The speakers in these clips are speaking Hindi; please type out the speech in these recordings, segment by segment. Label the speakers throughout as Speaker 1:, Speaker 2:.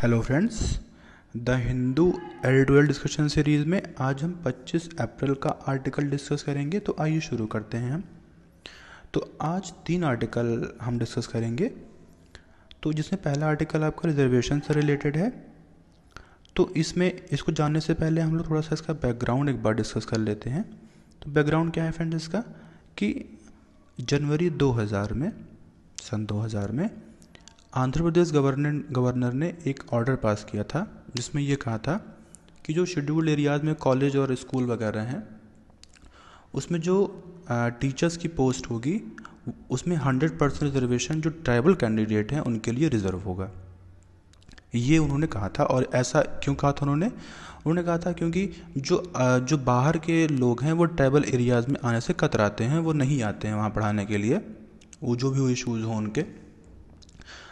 Speaker 1: hello friends the Hindu editorial discussion series में आज हम 25 अप्रैल का आर्टिकल डिस्कस करेंगे तो आइए शुरू करते हैं हम तो आज तीन आर्टिकल हम डिस्कस करेंगे तो जिसमें पहला आर्टिकल आपका रिजर्वेशन से रिलेटेड है तो इसमें इसको जानने से पहले हम लोग थोड़ा सा इसका बैकग्राउंड एक बार डिस्कस कर लेते हैं तो बैकग्राउंड क्या है फ्रेंड्स इसका कि जनवरी 2000 में सन 2000 में आंध्र प्रदेश गवर्नर गवर्नर ने एक ऑर्डर पास किया था जिसमें यह कहा था कि जो शेड्यूल्ड एरियाज़ में कॉलेज और स्कूल वगैरह हैं उसमें जो टीचर्स की पोस्ट होगी उसमें हंड्रेड परसेंट रिजर्वेशन जो ट्राइबल कैंडिडेट हैं उनके लिए रिज़र्व होगा ये उन्होंने कहा था और ऐसा क्यों कहा था उन्होंने उन्होंने कहा था क्योंकि जो जो बाहर के लोग हैं वो ट्राइबल एरियाज़ में आने से कतराते हैं वो नहीं आते हैं वहाँ पढ़ाने के लिए वो जो भी इशूज़ हों उनके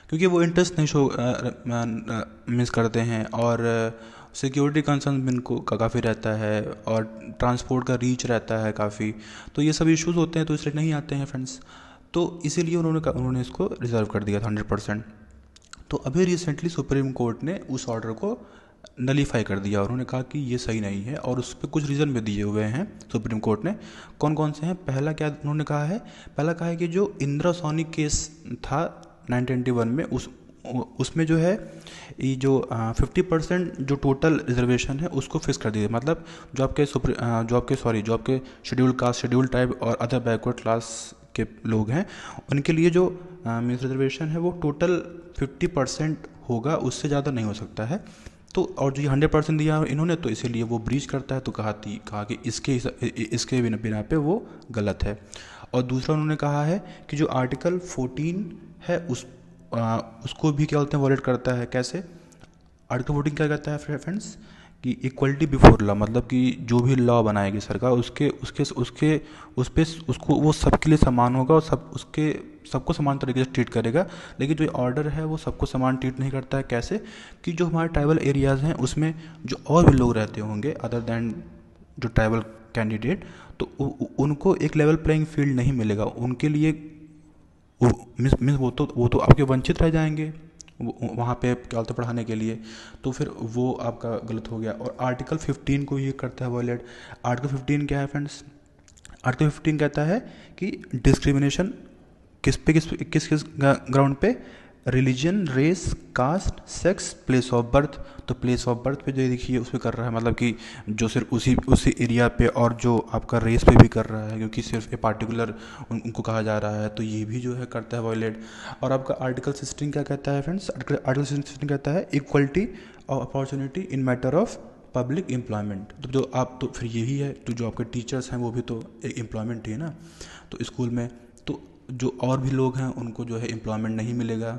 Speaker 1: क्योंकि वो इंटरेस्ट नहीं शो मिस करते हैं और सिक्योरिटी कंसर्न भी इनको का काफ़ी रहता है और ट्रांसपोर्ट का रीच रहता है काफ़ी तो ये सब इश्यूज़ होते हैं तो इसलिए नहीं आते हैं फ्रेंड्स तो इसीलिए उन्होंने उन्होंने इसको रिजर्व कर दिया था हंड्रेड परसेंट तो अभी रिसेंटली सुप्रीम कोर्ट ने उस ऑर्डर को नलीफाई कर दिया उन्होंने कहा कि ये सही नहीं है और उस पर कुछ रीज़न भी दिए हुए हैं सुप्रीम कोर्ट ने कौन कौन से हैं पहला क्या उन्होंने कहा है पहला कहा है कि जो इंदिरा सोनी केस था 1921 में उस उसमें जो है ये जो फिफ्टी परसेंट जो टोटल रिजर्वेशन है उसको फिक्स कर दिया मतलब जो आपके सुप्री जो आपके सॉरी जो आपके शेड्यूल कास्ट शेड्यूल टाइप और अदर बैकवर्ड क्लास के लोग हैं उनके लिए जो मीन रिजर्वेशन है वो टोटल फिफ्टी परसेंट होगा उससे ज़्यादा नहीं हो सकता है तो और जो ये हंड्रेड परसेंट दिया इन्होंने तो इसीलिए वो ब्रीच करता है तो कहा थी कहा कि इसके इसके बिना पे वो गलत है और दूसरा उन्होंने कहा है कि जो आर्टिकल 14 है उस आ, उसको भी क्या बोलते हैं वॉलेट करता है कैसे आर्टिकल फोर्टीन क्या कहता है फ्रेंड्स कि इक्वलिटी बिफोर लॉ मतलब कि जो भी लॉ बनाएगी सरकार उसके उसके उसके उस पर उसको वो सबके लिए समान होगा और सब उसके सबको समान तरीके से ट्रीट करेगा लेकिन जो ऑर्डर है वो सबको समान ट्रीट नहीं करता है कैसे कि जो हमारे ट्राइबल एरियाज़ हैं उसमें जो और भी लोग रहते होंगे अदर दैन जो ट्राइबल कैंडिडेट तो उ, उनको एक लेवल प्लेइंग फील्ड नहीं मिलेगा उनके लिए मिस मिस वो तो वो तो आपके वंचित रह जाएंगे वहाँ पे क्या होता पढ़ाने के लिए तो फिर वो आपका गलत हो गया और आर्टिकल 15 को ये करता है वॉलेट आर्टिकल 15 क्या है फ्रेंड्स आर्टिकल 15 कहता है कि डिस्क्रिमिनेशन किस पे किस किस किस ग्राउंड पे religion race caste sex place of birth तो प्लेस ऑफ बर्थ पे जो देखिए उस पर कर रहा है मतलब कि जो सिर्फ उसी उसी एरिया पे और जो आपका रेस पे भी कर रहा है क्योंकि सिर्फ ए पार्टिकुलर उन, उनको कहा जा रहा है तो ये भी जो है करता है वॉयलेट और आपका आर्टिकल सिस्टम क्या कहता है फ्रेंड्स आर्टिकल सिस्टम कहता है इक्वलिटी और opportunity in matter of public employment तो जो आप तो फिर यही है तो जो आपके टीचर्स हैं वो भी तो एक एम्प्लॉयमेंट ही है ना तो स्कूल में तो जो और भी लोग हैं उनको जो है एम्प्लॉयमेंट नहीं मिलेगा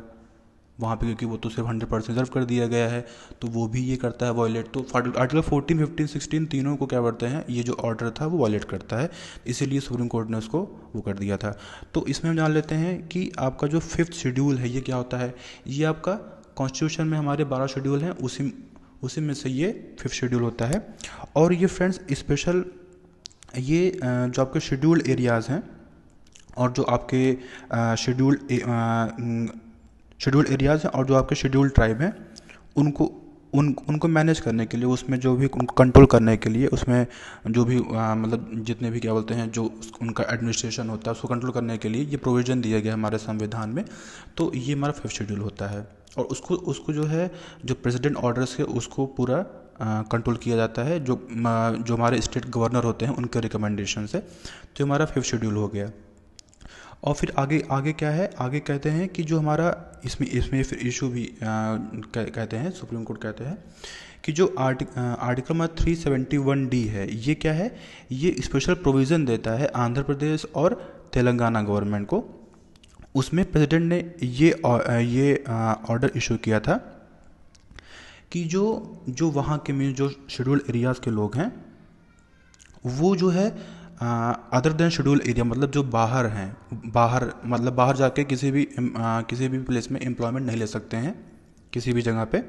Speaker 1: वहाँ पे क्योंकि वो तो सिर्फ हंड्रेड परसेंट रिजर्व कर दिया गया है तो वो भी ये करता है वॉयलेट तो आर्टिकल फोर्टीन फिफ्टीन सिक्सटीन तीनों को क्या करते हैं ये जो ऑर्डर था वो वॉलेट करता है इसीलिए सुप्रीम कोर्ट ने उसको वो कर दिया था तो इसमें हम जान लेते हैं कि आपका जो फिफ्थ शेड्यूल है ये क्या होता है ये आपका कॉन्स्टिट्यूशन में हमारे बारह शेड्यूल हैं उसी उसी में से ये फिफ्थ शेड्यूल होता है और ये फ्रेंड्स स्पेशल ये जो आपके शेड्यूल्ड एरियाज़ हैं और जो आपके शेड्यूल्ड शेड्यूल एरियाज़ हैं और जो आपके शेड्यूल ट्राइब हैं उनको उन उनको मैनेज करने के लिए उसमें जो भी उनको कंट्रोल करने के लिए उसमें जो भी आ, मतलब जितने भी क्या बोलते हैं जो उनका एडमिनिस्ट्रेशन होता है उसको कंट्रोल करने के लिए ये प्रोविज़न दिया गया है हमारे संविधान में तो ये हमारा फिफ्थ शेड्यूल होता है और उसको उसको जो है जो प्रेसिडेंट ऑर्डर्स है उसको पूरा कंट्रोल किया जाता है जो जो हमारे स्टेट गवर्नर होते हैं उनके रिकमेंडेशन से तो हमारा फिफ्थ शेड्यूल हो गया और फिर आगे आगे क्या है आगे कहते हैं कि जो हमारा इसमें इसमें फिर इशू भी आ, कह, कहते हैं सुप्रीम कोर्ट कहते हैं कि जो article article number three seventy one D है ये क्या है ये स्पेशल प्रोविज़न देता है आंध्र प्रदेश और तेलंगाना गवर्नमेंट को उसमें प्रेसिडेंट ने ये ये ऑर्डर इशू किया था कि जो जो वहाँ के मीन जो शेड्यूल्ड एरियाज़ के लोग हैं वो जो है अदर देन शेड्यूल एरिया मतलब जो बाहर हैं बाहर मतलब बाहर जाके किसी भी आ, किसी भी प्लेस में एम्प्लॉयमेंट नहीं ले सकते हैं किसी भी जगह पे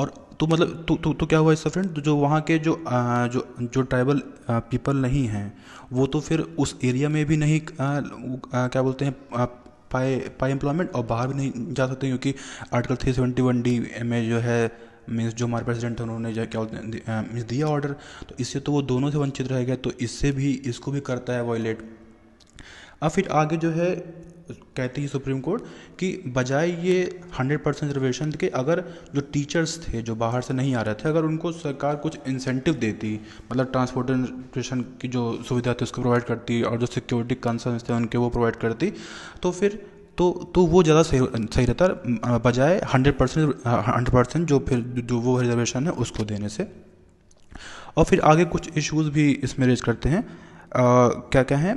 Speaker 1: और तो मतलब तो तो, तो क्या हुआ इसका फ्रेंड तो जो वहाँ के जो आ, जो जो ट्राइबल पीपल नहीं हैं वो तो फिर उस एरिया में भी नहीं आ, आ, क्या बोलते हैं पाए पाए एम्प्लॉयमेंट और बाहर भी नहीं जा सकते क्योंकि article three seventy one D में जो है मीन्स जो हमारे प्रेसिडेंट थे उन्होंने क्या मीन्स दिया ऑर्डर तो इससे तो वो दोनों से वंचित रह गए तो इससे भी इसको भी करता है वॉयलेट अब फिर आगे जो है कहती है सुप्रीम कोर्ट कि बजाय ये 100 परसेंट रिजर्वेशन के अगर जो टीचर्स थे जो बाहर से नहीं आ रहे थे अगर उनको सरकार कुछ इंसेंटिव देती मतलब ट्रांसपोर्टेशन की जो सुविधा थी उसको प्रोवाइड करती और जो सिक्योरिटी कंसर्न थे उनके वो प्रोवाइड करती तो फिर तो तो वो ज़्यादा सही सही रहता है बजाय हंड्रेड परसेंट हंड्रेड परसेंट जो फिर जो वो रिजर्वेशन है उसको देने से और फिर आगे कुछ इश्यूज भी इसमें रेज करते हैं आ, क्या क्या हैं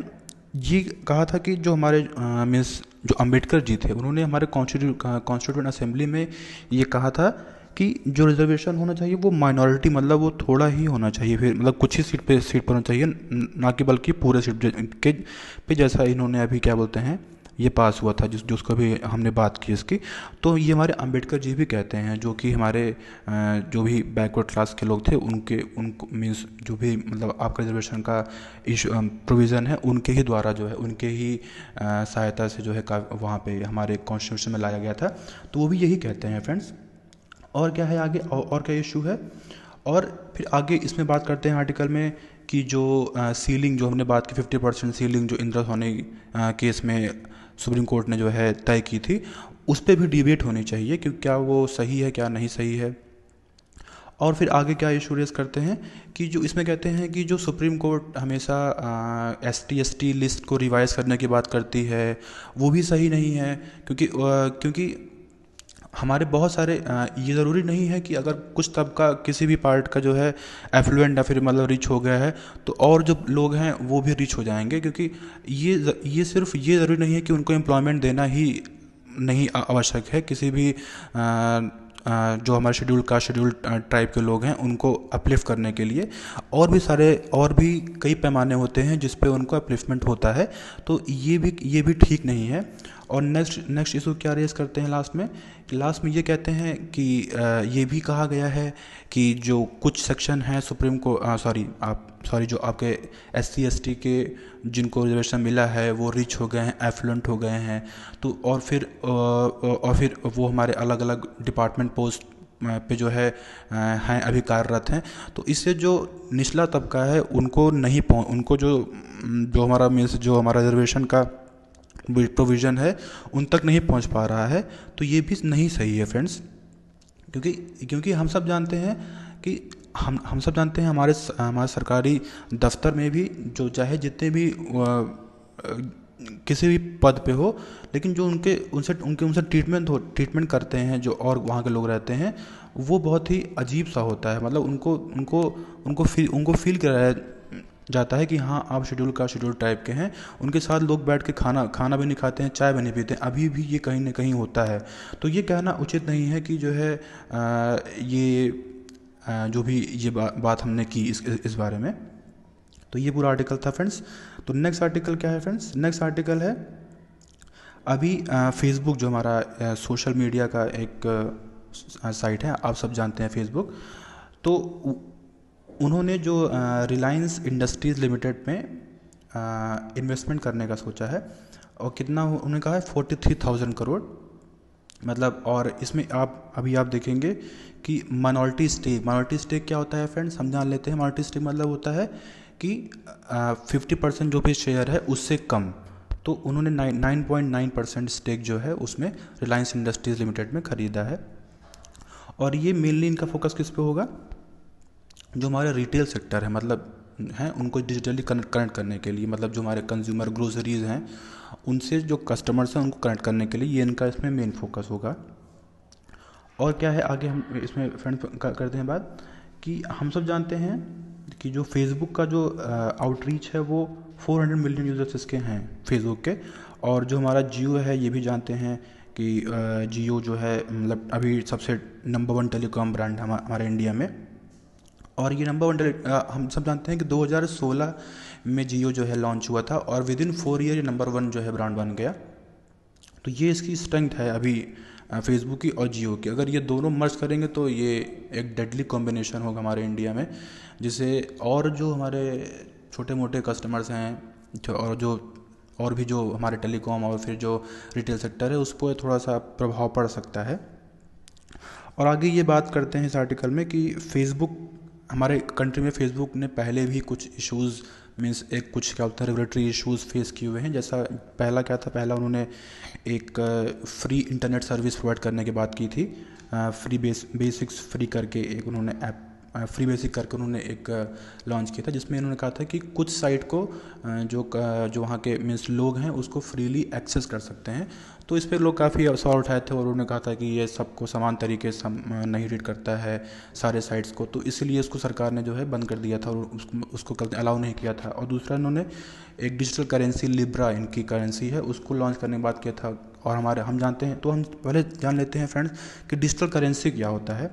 Speaker 1: ये कहा था कि जो हमारे मीन्स जो अम्बेडकर जी थे उन्होंने हमारे कॉन्स्टिट्यूट असेंबली में ये कहा था कि जो रिजर्वेशन होना चाहिए वो माइनॉरिटी मतलब वो थोड़ा ही होना चाहिए फिर मतलब कुछ ही सीट पे सीट पर होना चाहिए ना कि बल्कि पूरे सीट के पे जैसा इन्होंने अभी क्या बोलते हैं ये पास हुआ था जिस जो उसको भी हमने बात की इसकी तो ये हमारे अम्बेडकर जी भी कहते हैं जो कि हमारे जो भी बैकवर्ड क्लास के लोग थे उनके उन मीन्स जो भी मतलब आपका रिजर्वेशन का प्रोविज़न है उनके ही द्वारा जो है उनके ही सहायता से जो है का वहाँ पर हमारे कॉन्स्टिट्यूशन में लाया गया था तो वो भी यही कहते हैं फ्रेंड्स और क्या है आगे और, और क्या इशू है और फिर आगे इसमें बात करते हैं आर्टिकल में कि जो आ, सीलिंग जो हमने बात की फिफ्टी परसेंट सीलिंग जो इंदिरा सोनी केस में सुप्रीम कोर्ट ने जो है तय की थी उस पर भी डिबेट होनी चाहिए कि क्या वो सही है क्या नहीं सही है और फिर आगे क्या इशू रेस करते हैं कि जो इसमें कहते हैं कि जो सुप्रीम कोर्ट हमेशा S T S T list को रिवाइज करने की बात करती है वो भी सही नहीं है क्योंकि आ, क्योंकि हमारे बहुत सारे ये ज़रूरी नहीं है कि अगर कुछ तबका किसी भी पार्ट का जो है एफ्लुएंट या फिर मतलब रिच हो गया है तो और जो लोग हैं वो भी रिच हो जाएंगे क्योंकि ये ये सिर्फ ये ज़रूरी नहीं है कि उनको एम्प्लॉयमेंट देना ही नहीं आवश्यक है किसी भी आ, जो हमारे शेड्यूल का शेड्यूल ट्राइब के लोग हैं उनको अपलिफ्ट करने के लिए और भी सारे और भी कई पैमाने होते हैं जिस पे उनको अपलिफ्टमेंट होता है तो ये भी ये भी ठीक नहीं है और नेक्स्ट नेक्स्ट इशू क्या रेस करते हैं लास्ट में लास्ट में ये कहते हैं कि ये भी कहा गया है कि जो कुछ सेक्शन हैं सुप्रीम को सॉरी आप सॉरी जो आपके एस सी के जिनको रिजर्वेशन मिला है वो रिच हो गए हैं एफ्लुएंट हो गए हैं तो और फिर और फिर वो हमारे अलग अलग डिपार्टमेंट पोस्ट पे जो है हैं अभी कार्यरत हैं तो इससे जो निचला तबका है उनको नहीं पहुँ उनको जो जो हमारा मीन्स जो हमारा रिजर्वेशन का प्रोविज़न है उन तक नहीं पहुंच पा रहा है तो ये भी नहीं सही है फ्रेंड्स क्योंकि क्योंकि हम सब जानते हैं कि हम हम सब जानते हैं हमारे हमारे सरकारी दफ्तर में भी जो चाहे जितने भी किसी भी पद पे हो लेकिन जो उनके उनसे उनके उनसे ट्रीटमेंट हो ट्रीटमेंट करते हैं जो और वहाँ के लोग रहते हैं वो बहुत ही अजीब सा होता है मतलब उनको उनको उनको फील उनको फील कराया जाता है कि हाँ आप शेड्यूल का शेड्यूल टाइप के हैं उनके साथ लोग बैठ के खाना खाना भी नहीं खाते हैं चाय भी नहीं पीते हैं अभी भी ये कहीं ना कहीं होता है तो ये कहना उचित नहीं है कि जो है आ, ये आ, जो भी ये बा, बात हमने की इस इस बारे में तो ये पूरा आर्टिकल था फ्रेंड्स तो नेक्स्ट आर्टिकल क्या है फ्रेंड्स नेक्स्ट आर्टिकल है अभी फेसबुक जो हमारा सोशल मीडिया का एक साइट है आप सब जानते हैं फेसबुक तो उन्होंने जो रिलायंस इंडस्ट्रीज़ लिमिटेड में इन्वेस्टमेंट करने का सोचा है और कितना उन्होंने कहा है फोर्टी थ्री थाउजेंड करोड़ मतलब और इसमें आप अभी आप देखेंगे कि मनॉल्टी स्टेक मनॉल्टी स्टेक क्या होता है फ्रेंड्स हम जान लेते हैं मनॉल्टी स्टेक मतलब होता है कि फिफ्टी परसेंट जो भी शेयर है उससे कम तो उन्होंने nine nine point nine percent stake जो है उसमें रिलायंस इंडस्ट्रीज़ लिमिटेड में ख़रीदा है और ये मेनली इनका फोकस किस पे होगा जो हमारे रिटेल सेक्टर है मतलब हैं उनको डिजिटली कनेक्ट करने के लिए मतलब जो हमारे कंज्यूमर ग्रोसरीज हैं उनसे जो कस्टमर्स हैं उनको कनेक्ट करने के लिए ये इनका इसमें मेन फोकस होगा और क्या है आगे हम इसमें फ्रेंड करते हैं बात कि हम सब जानते हैं कि जो फेसबुक का जो आउटरीच है वो 400 मिलियन यूज़र्स इसके हैं फेसबुक के और जो हमारा जियो है ये भी जानते हैं कि जियो जो है मतलब अभी सबसे नंबर वन टेलीकॉम ब्रांड हमारे इंडिया में और ये नंबर वन हम सब जानते हैं कि 2016 में जियो जो है लॉन्च हुआ था और विद इन फोर ईयर ये नंबर वन जो है ब्रांड बन गया तो ये इसकी स्ट्रेंथ है अभी फेसबुक की और जियो की अगर ये दोनों मर्ज करेंगे तो ये एक डेडली कॉम्बिनेशन होगा हमारे इंडिया में जिसे और जो हमारे छोटे मोटे कस्टमर्स हैं जो और जो और भी जो हमारे टेलीकॉम और फिर जो रिटेल सेक्टर है उस पर थोड़ा सा प्रभाव पड़ सकता है और आगे ये बात करते हैं इस आर्टिकल में कि फेसबुक हमारे कंट्री में फेसबुक ने पहले भी कुछ इश्यूज़ मीन्स एक कुछ क्या होता है रेगुलेटरी इशूज़ फेस किए हुए हैं जैसा पहला क्या था पहला उन्होंने एक फ्री इंटरनेट सर्विस प्रोवाइड करने की बात की थी फ्री बेस बेसिक्स फ्री करके एक उन्होंने ऐप फ्री बेसिक करके उन्होंने एक लॉन्च किया था जिसमें इन्होंने कहा था कि कुछ साइट को जो जो वहाँ के मीन्स लोग हैं उसको फ्रीली एक्सेस कर सकते हैं तो इस पर लोग काफ़ी अवसर उठाए थे और उन्होंने कहा था कि ये सबको समान तरीके से नहीं रीड करता है सारे साइट्स को तो इसलिए उसको सरकार ने जो है बंद कर दिया था और उसको उसको अलाउ नहीं किया था और दूसरा इन्होंने एक डिजिटल करेंसी लिब्रा इनकी करेंसी है उसको लॉन्च करने के बाद किया था और हमारे हम जानते हैं तो हम पहले जान लेते हैं फ्रेंड्स कि डिजिटल करेंसी क्या होता है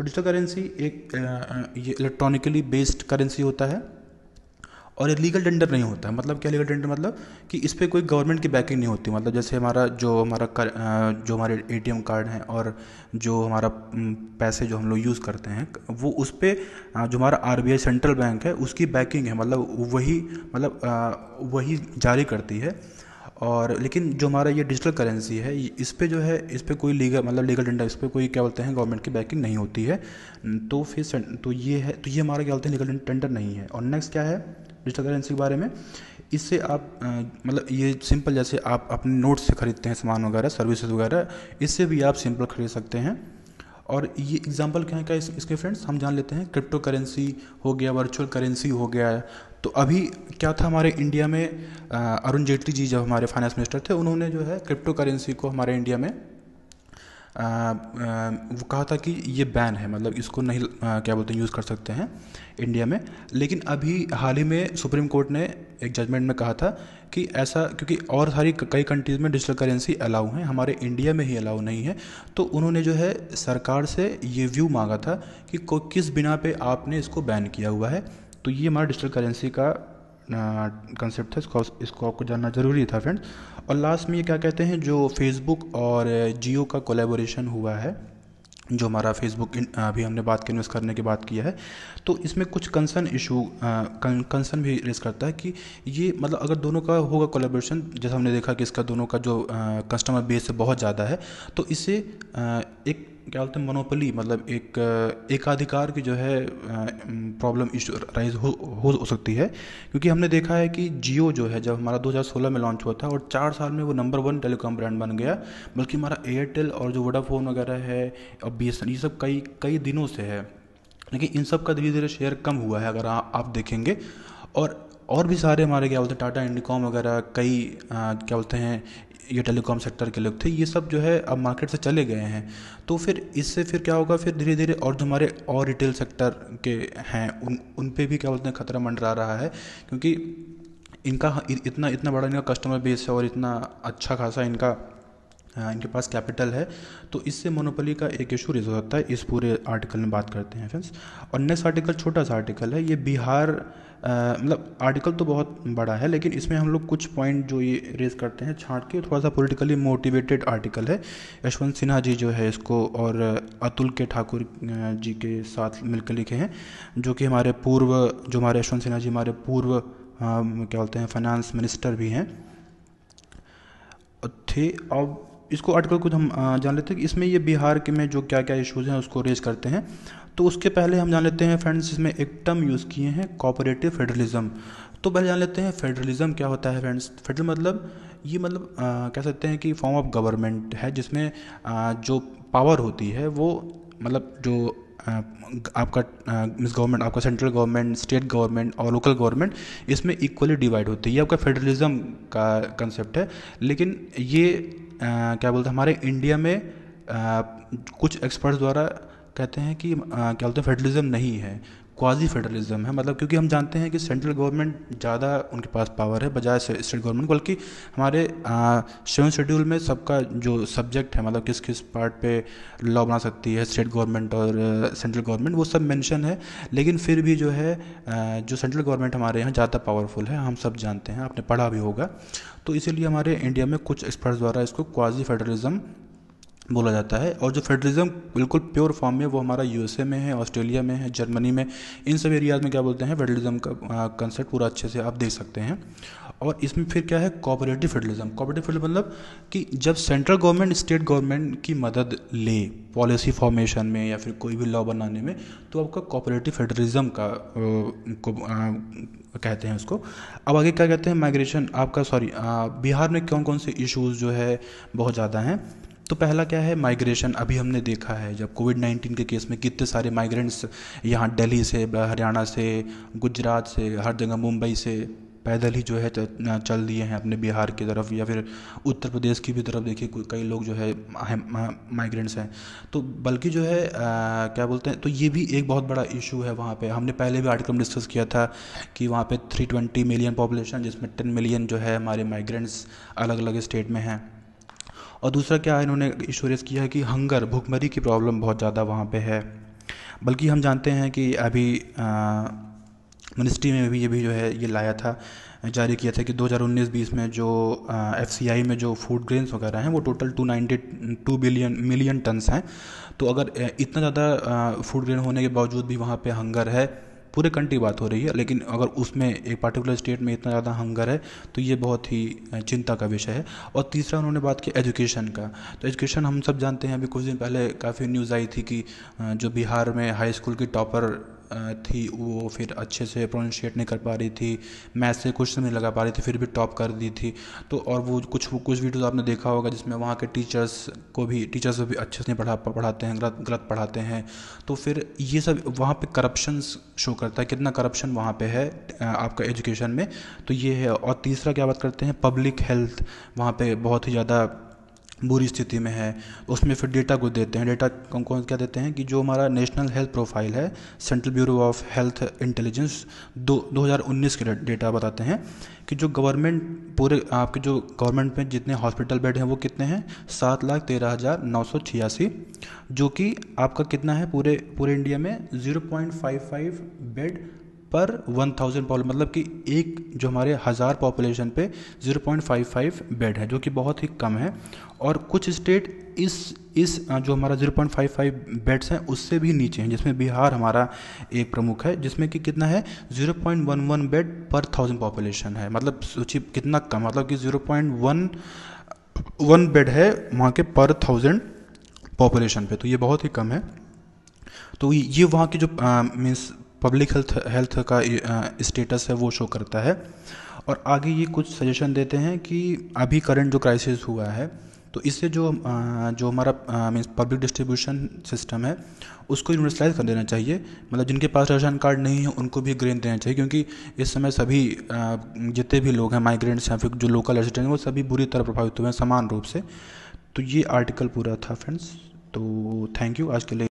Speaker 1: तो डिजिटल करेंसी एक ये इलेक्ट्रॉनिकली बेस्ड करेंसी होता है और ये लीगल टेंडर नहीं होता है मतलब क्या लीगल टेंडर मतलब कि इस पर कोई गवर्नमेंट की बैकिंग नहीं होती मतलब जैसे हमारा जो हमारा कर, जो हमारे एटीएम कार्ड हैं और जो हमारा पैसे जो हम लोग यूज़ करते हैं वो उस पर जो हमारा आर सेंट्रल बैंक है उसकी बैकिंग है मतलब वही मतलब वही जारी करती है और लेकिन जो हमारा ये डिजिटल करेंसी है इस पर जो है इस पर कोई लीगल मतलब लीगल डेंडा इस पर कोई क्या बोलते हैं गवर्नमेंट की बैकिंग नहीं होती है तो फिर तो ये है तो ये हमारा क्या बोलते हैं लीगल टेंडर नहीं है और नेक्स्ट क्या है डिजिटल करेंसी के बारे में इससे आप मतलब ये सिंपल जैसे आप अपने नोट्स से ख़रीदते हैं सामान वगैरह सर्विसेज वगैरह इससे भी आप सिंपल ख़रीद सकते हैं और ये एग्जाम्पल क्या है क्या इसके फ्रेंड्स हम जान लेते हैं क्रिप्टो करेंसी हो गया वर्चुअल करेंसी हो गया तो अभी क्या था हमारे इंडिया में अरुण जेटली जी जब हमारे फाइनेंस मिनिस्टर थे उन्होंने जो है क्रिप्टो करेंसी को हमारे इंडिया में आ, आ, वो कहा था कि ये बैन है मतलब इसको नहीं आ, क्या बोलते हैं यूज़ कर सकते हैं इंडिया में लेकिन अभी हाल ही में सुप्रीम कोर्ट ने एक जजमेंट में कहा था कि ऐसा क्योंकि और सारी कई कंट्रीज़ में डिजिटल करेंसी अलाउ हैं हमारे इंडिया में ही अलाउ नहीं है तो उन्होंने जो है सरकार से ये व्यू मांगा था कि को किस बिना पे आपने इसको बैन किया हुआ है तो ये हमारा डिजिटल करेंसी का कंसेप्ट था इसको इसको आपको जानना ज़रूरी था फ्रेंड्स और लास्ट में ये क्या कहते हैं जो फेसबुक और जियो का कोलेबोरेशन हुआ है जो हमारा फेसबुक अभी हमने बात की इन्वेस्ट करने की बात किया है तो इसमें कुछ कंसर्न इशू कंसर्न भी रेस करता है कि ये मतलब अगर दोनों का होगा कोलेबोरेशन जैसा हमने देखा कि इसका दोनों का जो कस्टमर बेस है बहुत ज़्यादा है तो इसे आ, एक क्या बोलते हैं मोनोपली मतलब एक एकाधिकार की जो है प्रॉब्लम इशू राइज हो, हो सकती है क्योंकि हमने देखा है कि जियो जो है जब हमारा 2016 में लॉन्च हुआ था और चार साल में वो नंबर वन टेलीकॉम ब्रांड बन गया बल्कि हमारा एयरटेल और जो वोडाफोन वगैरह है और बी ये सब कई कई दिनों से है लेकिन इन सब का धीरे धीरे शेयर कम हुआ है अगर आ, आप देखेंगे और और भी सारे हमारे क्या बोलते हैं टाटा इंडिकॉम वगैरह कई क्या बोलते हैं ये टेलीकॉम सेक्टर के लोग थे ये सब जो है अब मार्केट से चले गए हैं तो फिर इससे फिर क्या होगा फिर धीरे धीरे और जो हमारे और रिटेल सेक्टर के हैं उन उन पर भी क्या बोलते हैं खतरा मंडरा रहा है क्योंकि इनका इतना इतना बड़ा इनका कस्टमर बेस है और इतना अच्छा खासा इनका इनके पास कैपिटल है तो इससे मोनोपली का एक इशू रेज हो सकता है इस पूरे आर्टिकल में बात करते हैं फ्रेंड्स और नेक्स्ट आर्टिकल छोटा सा आर्टिकल है ये बिहार मतलब आर्टिकल तो बहुत बड़ा है लेकिन इसमें हम लोग कुछ पॉइंट जो ये रेज करते हैं छाट के थोड़ा सा पॉलिटिकली मोटिवेटेड आर्टिकल है यशवंत सिन्हा जी जो है इसको और अतुल के ठाकुर जी के साथ मिलकर लिखे हैं जो कि हमारे पूर्व जो हमारे यशवंत सिन्हा जी हमारे पूर्व क्या बोलते हैं फाइनेंस मिनिस्टर भी हैं थे अब इसको आर्टिकल को हम जान लेते हैं कि इसमें ये बिहार के में जो क्या क्या इश्यूज़ हैं उसको रेज करते हैं तो उसके पहले हम जान लेते हैं फ्रेंड्स इसमें एक टर्म यूज़ किए हैं कॉपरेटिव फेडरलिज्म तो पहले जान लेते हैं फेडरलिज्म क्या होता है फ्रेंड्स फेडरल मतलब ये मतलब कह सकते हैं कि फॉर्म ऑफ गवर्नमेंट है जिसमें आ, जो पावर होती है वो मतलब जो आपका मिस गवर्नमेंट आपका सेंट्रल गवर्नमेंट स्टेट गवर्नमेंट और लोकल गवर्नमेंट इसमें इक्वली डिवाइड होती है ये आपका फेडरलिज्म का कंसेप्ट है लेकिन ये आ, क्या बोलते हैं हमारे इंडिया में आ, कुछ एक्सपर्ट्स द्वारा कहते हैं कि आ, क्या बोलते हैं फेडरलिज्म नहीं है क्वाजी फेडरलिज्म है मतलब क्योंकि हम जानते हैं कि सेंट्रल गवर्नमेंट ज़्यादा उनके पास पावर है बजाय स्टेट गवर्नमेंट को बल्कि हमारे सेवन शेड्यूल में सबका जो सब्जेक्ट है मतलब किस किस पार्ट पे लॉ बना सकती है स्टेट गवर्नमेंट और सेंट्रल गवर्नमेंट वो सब मेंशन है लेकिन फिर भी जो है जो सेंट्रल गवर्नमेंट हमारे यहाँ ज़्यादा पावरफुल है हम सब जानते हैं आपने पढ़ा भी होगा तो इसीलिए हमारे इंडिया में कुछ एक्सपर्ट्स द्वारा इसको क्वाजी फेडरलिज्म बोला जाता है और जो फेडरलिज़म बिल्कुल प्योर फॉर्म में वो हमारा यूएसए में है ऑस्ट्रेलिया में है जर्मनी में इन सब एरियाज़ में क्या बोलते हैं फेडरलिज्म का कंसेप्ट पूरा अच्छे से आप देख सकते हैं और इसमें फिर क्या है कॉपरेटिव फेडरलिज्म कॉपरेटिव फेडरल मतलब कि जब सेंट्रल गवर्नमेंट स्टेट गवर्नमेंट की मदद ले पॉलिसी फॉर्मेशन में या फिर कोई भी लॉ बनाने में तो आपका कॉपरेटिव फेडरलिज्म का को कहते हैं उसको अब आगे क्या कहते हैं माइग्रेशन आपका सॉरी बिहार में कौन कौन से इशूज़ जो है बहुत ज़्यादा हैं तो पहला क्या है माइग्रेशन अभी हमने देखा है जब कोविड नाइन्टीन के केस में कितने सारे माइग्रेंट्स यहाँ दिल्ली से हरियाणा से गुजरात से हर जगह मुंबई से पैदल ही जो है चल दिए हैं अपने बिहार की तरफ या फिर उत्तर प्रदेश की भी तरफ देखिए कई लोग जो है माइग्रेंट्स हैं तो बल्कि जो है आ, क्या बोलते हैं तो ये भी एक बहुत बड़ा इशू है वहाँ पे हमने पहले भी आर्टिकल डिस्कस किया था कि वहाँ पे 320 मिलियन पॉपुलेशन जिसमें 10 मिलियन जो है हमारे माइग्रेंट्स अलग अलग स्टेट में हैं और दूसरा क्या इन्होंने इश्योरेंस किया है कि हंगर भुखमरी की प्रॉब्लम बहुत ज़्यादा वहाँ पर है बल्कि हम जानते हैं कि अभी मिनिस्ट्री में भी ये भी जो है ये लाया था जारी किया था कि 2019-20 में जो एफ में जो फूड ग्रेन्स वगैरह हैं वो टोटल 292 बिलियन मिलियन टन्स हैं तो अगर इतना ज़्यादा फूड ग्रेन होने के बावजूद भी वहाँ पे हंगर है पूरे कंट्री बात हो रही है लेकिन अगर उसमें एक पर्टिकुलर स्टेट में इतना ज़्यादा हंगर है तो ये बहुत ही चिंता का विषय है और तीसरा उन्होंने बात की एजुकेशन का तो एजुकेशन हम सब जानते हैं अभी कुछ दिन पहले काफ़ी न्यूज़ आई थी कि जो बिहार में हाई स्कूल की टॉपर थी वो फिर अच्छे से प्रोनशिएट नहीं कर पा रही थी मैथ से कुछ नहीं लगा पा रही थी फिर भी टॉप कर दी थी तो और वो कुछ कुछ वीडियोज़ आपने देखा होगा जिसमें वहाँ के टीचर्स को भी टीचर्स को भी अच्छे से नहीं पढ़ा पढ़ाते हैं गलत गलत पढ़ाते हैं तो फिर ये सब वहाँ पर करप्शन शो करता है कितना करप्शन वहाँ पर है आपका एजुकेशन में तो ये है और तीसरा क्या बात करते हैं पब्लिक हेल्थ वहाँ पर बहुत ही ज़्यादा बुरी स्थिति में है उसमें फिर डेटा को देते हैं डेटा कौन कौन क्या देते हैं कि जो हमारा नेशनल हेल्थ प्रोफाइल है central bureau of health intelligence दो दो के डेटा बताते हैं कि जो गवर्नमेंट पूरे आपके जो गवर्नमेंट में जितने हॉस्पिटल बेड हैं वो कितने हैं सात लाख तेरह हज़ार नौ सौ छियासी जो कि आपका कितना है पूरे पूरे इंडिया में zero point five five bed पर वन थाउजेंड पॉल मतलब कि एक जो हमारे हज़ार पॉपुलेशन पे zero point five five bed है जो कि बहुत ही कम है और कुछ स्टेट इस इस जो हमारा zero point five five beds हैं उससे भी नीचे हैं जिसमें बिहार हमारा एक प्रमुख है जिसमें कि कितना है zero point one one bed पर थाउजेंड पॉपुलेशन है मतलब सोचिए कितना कम मतलब कि zero point one one bed है वहाँ के पर थाउजेंड पॉपुलेशन पे तो ये बहुत ही कम है तो ये वहाँ की जो मीन्स पब्लिक हेल्थ हेल्थ का स्टेटस है वो शो करता है और आगे ये कुछ सजेशन देते हैं कि अभी करंट जो क्राइसिस हुआ है तो इससे जो जो हमारा मीन्स पब्लिक डिस्ट्रीब्यूशन सिस्टम है उसको यूनिवर्सलाइज कर देना चाहिए मतलब जिनके पास राशन कार्ड नहीं है उनको भी ग्रेन देना चाहिए क्योंकि इस समय सभी जितने भी लोग हैं माइग्रेंट्स हैं फिर जो लोकल रेजिडेंट हैं वो सभी बुरी तरह प्रभावित हुए हैं समान रूप से तो ये आर्टिकल पूरा था फ्रेंड्स तो थैंक यू आज के लिए